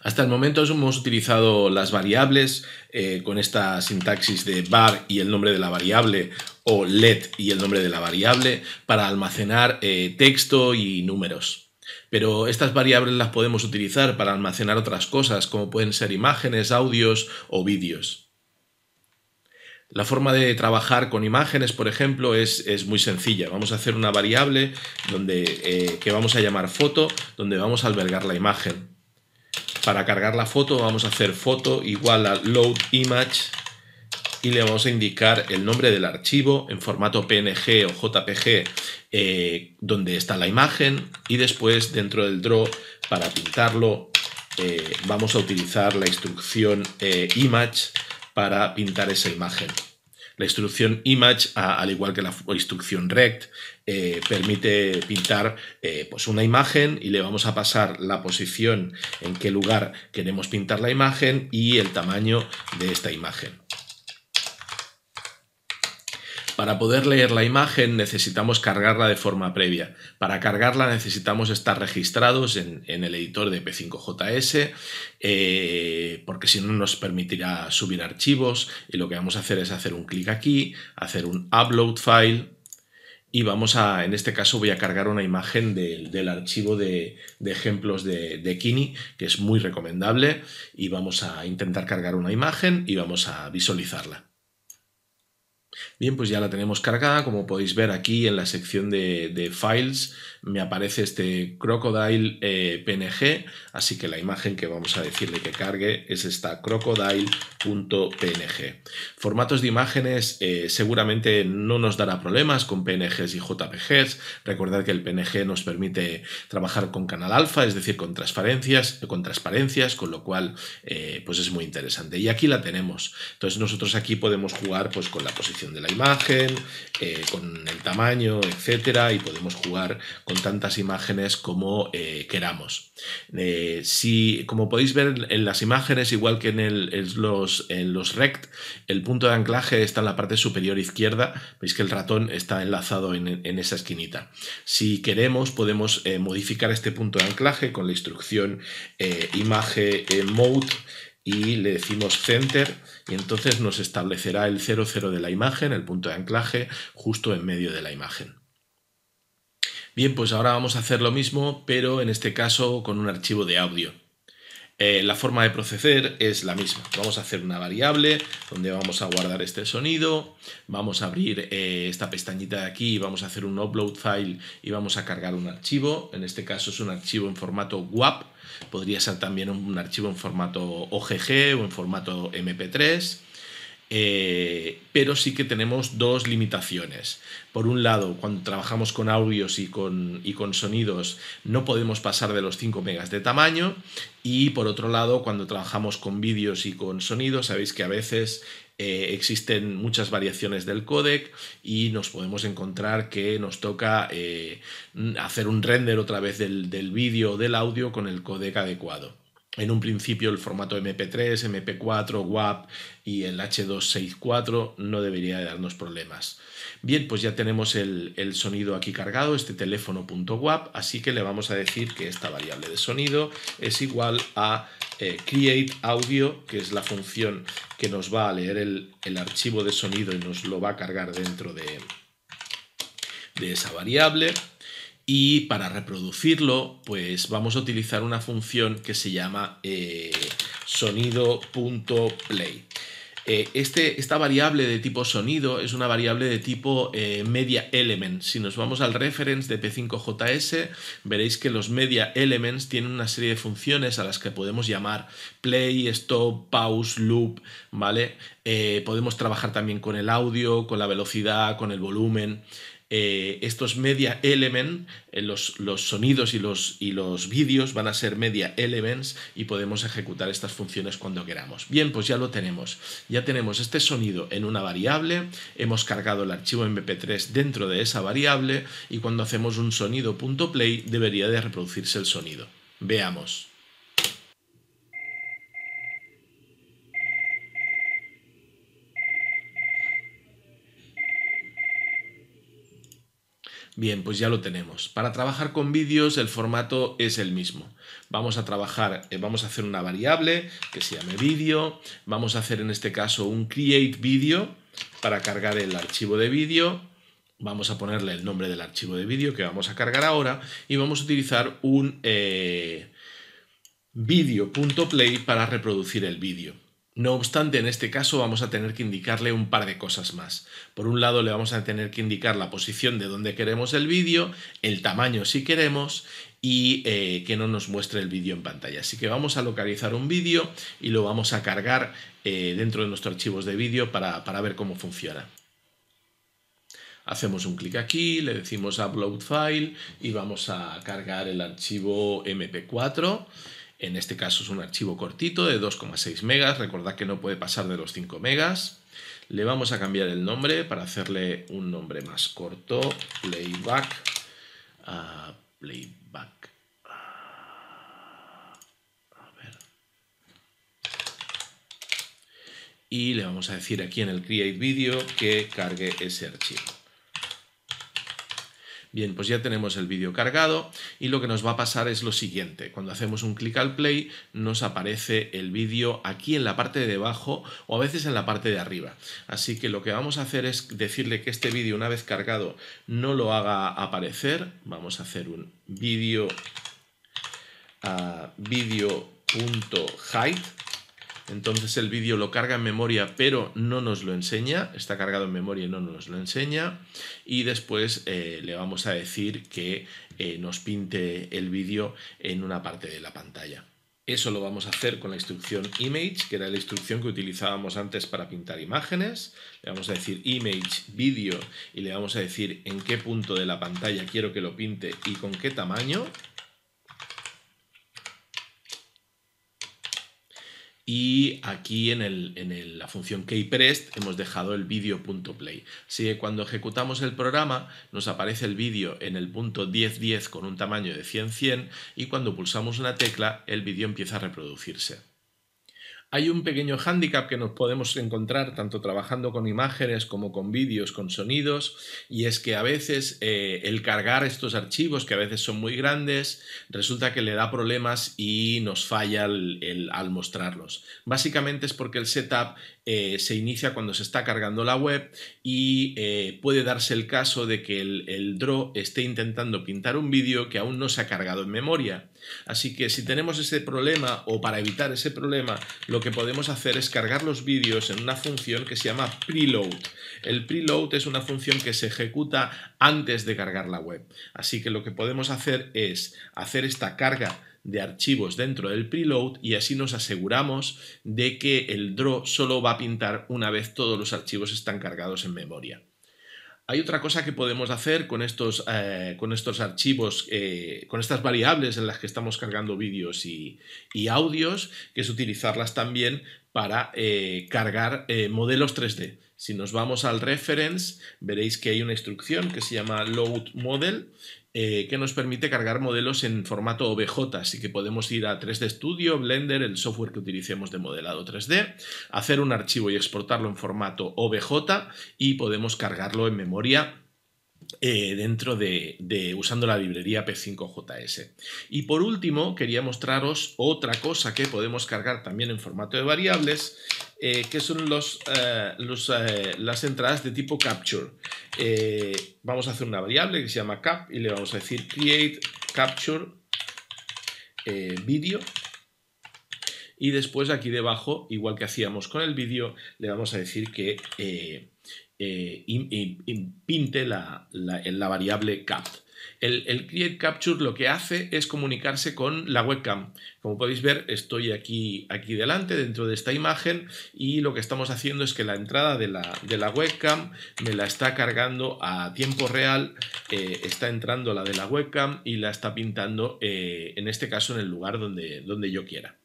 Hasta el momento hemos utilizado las variables eh, con esta sintaxis de var y el nombre de la variable o let y el nombre de la variable para almacenar eh, texto y números. Pero estas variables las podemos utilizar para almacenar otras cosas como pueden ser imágenes, audios o vídeos. La forma de trabajar con imágenes, por ejemplo, es, muy sencilla. Vamos a hacer una variable donde, eh, que vamos a llamar foto, donde vamos a albergar la imagen para cargar la foto vamos a hacer foto igual a load image y le vamos a indicar el nombre del archivo en formato PNG o JPG eh, donde está la imagen y después dentro del draw para pintarlo eh, vamos a utilizar la instrucción eh, image para pintar esa imagen. La instrucción image, al igual que la instrucción rect, eh, permite pintar eh, pues una imagen y le vamos a pasar la posición en qué lugar queremos pintar la imagen y el tamaño de esta imagen. Para poder leer la imagen necesitamos cargarla de forma previa. Para cargarla necesitamos estar registrados en, el editor de P5JS, eh, porque si no nos permitirá subir archivos y lo que vamos a hacer es hacer un clic aquí, hacer un upload file y vamos a, en este caso voy a cargar una imagen del archivo de, ejemplos de, de, Kini, que es muy recomendable, y vamos a intentar cargar una imagen y vamos a visualizarla. Bien, pues ya la tenemos cargada. Como podéis ver aquí en la sección de, Files me aparece este Crocodile eh, PNG, así que la imagen que vamos a decirle que cargue es esta crocodile.png. Formatos de imágenes eh, seguramente no nos dará problemas con PNGs y JPGs. Recordad que el PNG nos permite trabajar con canal alfa, es decir, con transparencias, con transparencias, con lo cual eh, pues es muy interesante. Y aquí la tenemos. Entonces nosotros aquí podemos jugar pues con la posición de la imagen, eh, con el tamaño, etcétera, y podemos jugar con tantas imágenes como eh, queramos. Eh, si, como podéis ver en las imágenes, igual que en, los, rect, el punto de anclaje está en la parte superior izquierda. Veis que el ratón está enlazado en, esa esquinita. Si queremos, podemos modificar este punto de anclaje con la instrucción IMAGE mode y le decimos center y entonces nos establecerá el 00 de la imagen, el punto de anclaje, justo en medio de la imagen. Bien, pues ahora vamos a hacer lo mismo, pero en este caso con un archivo de audio. Eh, la forma de proceder es la misma. Vamos a hacer una variable donde vamos a guardar este sonido, vamos a abrir eh, esta pestañita de aquí, vamos a hacer un upload file y vamos a cargar un archivo. En este caso es un archivo en formato WAP, podría ser también un archivo en formato OGG o en formato MP3. Eh, pero sí que tenemos dos limitaciones. Por un lado, cuando trabajamos con audios y con, y con sonidos, no podemos pasar de los 5 megas de tamaño. Y por otro lado, cuando trabajamos con vídeos y con sonidos, sabéis que a veces eh, existen muchas variaciones del codec y nos podemos encontrar que nos toca eh, hacer un render otra vez del, del vídeo o del audio con el codec adecuado en un principio el formato MP3, MP4, WAP y el H264 no debería darnos problemas. Bien, pues ya tenemos el, sonido aquí cargado, este teléfono.wap, así que le vamos a decir que esta variable de sonido es igual a CreateAudio, eh, create audio, que es la función que nos va a leer el, archivo de sonido y nos lo va a cargar dentro de esa variable. Y para reproducirlo, pues vamos a utilizar una función que se llama eh, sonido.play. Eh, este, esta variable de tipo sonido es una variable de tipo eh, media element. Si nos vamos al reference de P5JS, veréis que los media elements tienen una serie de funciones a las que podemos llamar play, stop, pause, loop, ¿vale? podemos trabajar también con el audio, con la velocidad, con el volumen. Eh, estos media elements, eh, los, sonidos y los, y los vídeos van a ser media elements y podemos ejecutar estas funciones cuando queramos. Bien, pues ya lo tenemos. Ya tenemos este sonido en una variable, hemos cargado el archivo mp3 dentro de esa variable y cuando hacemos un sonido.play debería de reproducirse el sonido. Veamos. Bien, pues ya lo tenemos. Para trabajar con vídeos el formato es el mismo. Vamos a trabajar, eh, vamos a hacer una variable que se llame vídeo, vamos a hacer en este caso un create video para cargar el archivo de vídeo, vamos a ponerle el nombre del archivo de vídeo que vamos a cargar ahora y vamos a utilizar un eh, video.play para reproducir el vídeo. No obstante, en este caso vamos a tener que indicarle un par de cosas más. Por un lado, le vamos a tener que indicar la posición de donde queremos el vídeo, el tamaño si queremos y eh, que no nos muestre el vídeo en pantalla. Así que vamos a localizar un vídeo y lo vamos a cargar eh, dentro de nuestros archivos de vídeo para, para ver cómo funciona. Hacemos un clic aquí, le decimos Upload File y vamos a cargar el archivo MP4 en este caso es un archivo cortito de 2,6 megas, recordad que no puede pasar de los 5 megas. Le vamos a cambiar el nombre para hacerle un nombre más corto, playback, playback. Y le vamos a decir aquí en el create video que cargue ese archivo. Bien, pues ya tenemos el vídeo cargado y lo que nos va a pasar es lo siguiente. Cuando hacemos un clic al play nos aparece el vídeo aquí en la parte de debajo o a veces en la parte de arriba. Así que lo que vamos a hacer es decirle que este vídeo una vez cargado no lo haga aparecer. Vamos a hacer un vídeo ah, video.hide entonces el vídeo lo carga en memoria, pero no nos lo enseña. Está cargado en memoria y no nos lo enseña. Y después eh, le vamos a decir que eh, nos pinte el vídeo en una parte de la pantalla. Eso lo vamos a hacer con la instrucción image, que era la instrucción que utilizábamos antes para pintar imágenes. Le vamos a decir image video y le vamos a decir en qué punto de la pantalla quiero que lo pinte y con qué tamaño. Y aquí en, la función KeyPressed hemos dejado el vídeo.play. Así que cuando ejecutamos el programa nos aparece el vídeo en el punto 1010 con un tamaño de 100-100 y cuando pulsamos una tecla el vídeo empieza a reproducirse. Hay un pequeño hándicap que nos podemos encontrar tanto trabajando con imágenes como con vídeos, con sonidos, y es que a veces eh, el cargar estos archivos, que a veces son muy grandes, resulta que le da problemas y nos falla al mostrarlos. Básicamente es porque el setup eh, se inicia cuando se está cargando la web y eh, puede darse el caso de que el draw esté intentando pintar un vídeo que aún no se ha cargado en memoria. Así que si tenemos ese problema o para evitar ese problema, lo que podemos hacer es cargar los vídeos en una función que se llama preload. El preload es una función que se ejecuta antes de cargar la web. Así que lo que podemos hacer es hacer esta carga de archivos dentro del preload y así nos aseguramos de que el draw solo va a pintar una vez todos los archivos están cargados en memoria. Hay otra cosa que podemos hacer con estos, eh, con archivos, eh, con estas variables en las que estamos cargando vídeos y, audios, que es utilizarlas también para eh, cargar eh, modelos 3D. Si nos vamos al reference, veréis que hay una instrucción que se llama load model eh, que nos permite cargar modelos en formato OBJ, así que podemos ir a 3D Studio, Blender, el software que utilicemos de modelado 3D, hacer un archivo y exportarlo en formato OBJ y podemos cargarlo en memoria eh, dentro de, usando la librería P5JS. Y por último, quería mostraros otra cosa que podemos cargar también en formato de variables, eh, que son los, eh, las entradas de tipo capture. vamos a hacer una variable que se llama cap y le vamos a decir create capture video. Y después aquí debajo, igual que hacíamos con el vídeo, le vamos a decir que y eh, pinte la, la, la, variable cap. El, el create capture lo que hace es comunicarse con la webcam. Como podéis ver, estoy aquí, aquí delante, dentro de esta imagen, y lo que estamos haciendo es que la entrada de la, de la webcam me la está cargando a tiempo real, eh, está entrando la de la webcam y la está pintando, eh, en este caso, en el lugar donde, donde yo quiera.